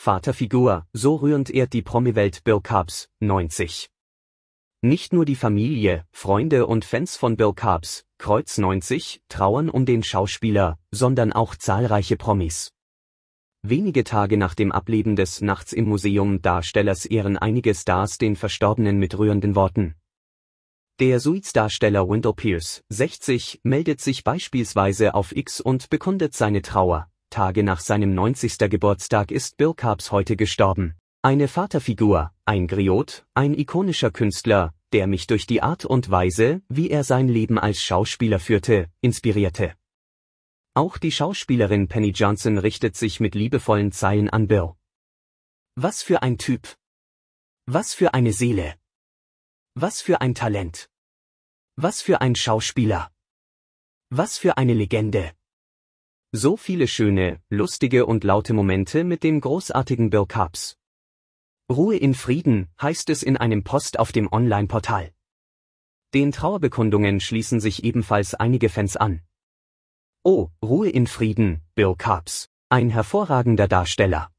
Vaterfigur, so rührend ehrt die Promi-Welt Bill Cubs, 90. Nicht nur die Familie, Freunde und Fans von Bill Cubs, Kreuz 90, trauern um den Schauspieler, sondern auch zahlreiche Promis. Wenige Tage nach dem Ableben des Nachts im Museum Darstellers ehren einige Stars den Verstorbenen mit rührenden Worten. Der Suizdarsteller Wendell Pierce, 60, meldet sich beispielsweise auf X und bekundet seine Trauer. Tage nach seinem 90. Geburtstag ist Bill Carbs heute gestorben. Eine Vaterfigur, ein Griot, ein ikonischer Künstler, der mich durch die Art und Weise, wie er sein Leben als Schauspieler führte, inspirierte. Auch die Schauspielerin Penny Johnson richtet sich mit liebevollen Zeilen an Bill. Was für ein Typ. Was für eine Seele. Was für ein Talent. Was für ein Schauspieler. Was für eine Legende. So viele schöne, lustige und laute Momente mit dem großartigen Bill Cups. Ruhe in Frieden, heißt es in einem Post auf dem Online-Portal. Den Trauerbekundungen schließen sich ebenfalls einige Fans an. Oh, Ruhe in Frieden, Bill Cups, ein hervorragender Darsteller.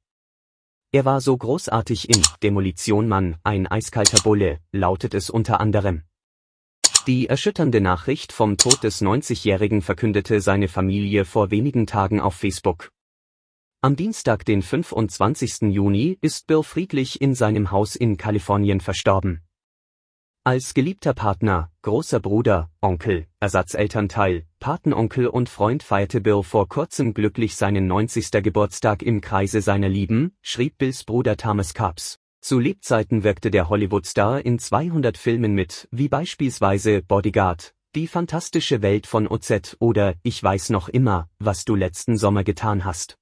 Er war so großartig in Demolition Mann, ein eiskalter Bulle, lautet es unter anderem. Die erschütternde Nachricht vom Tod des 90-Jährigen verkündete seine Familie vor wenigen Tagen auf Facebook. Am Dienstag, den 25. Juni, ist Bill friedlich in seinem Haus in Kalifornien verstorben. Als geliebter Partner, großer Bruder, Onkel, Ersatzelternteil, Patenonkel und Freund feierte Bill vor kurzem glücklich seinen 90. Geburtstag im Kreise seiner Lieben, schrieb Bills Bruder Thomas Cobbs. Zu Lebzeiten wirkte der Hollywood-Star in 200 Filmen mit, wie beispielsweise Bodyguard, Die fantastische Welt von OZ oder Ich weiß noch immer, was du letzten Sommer getan hast.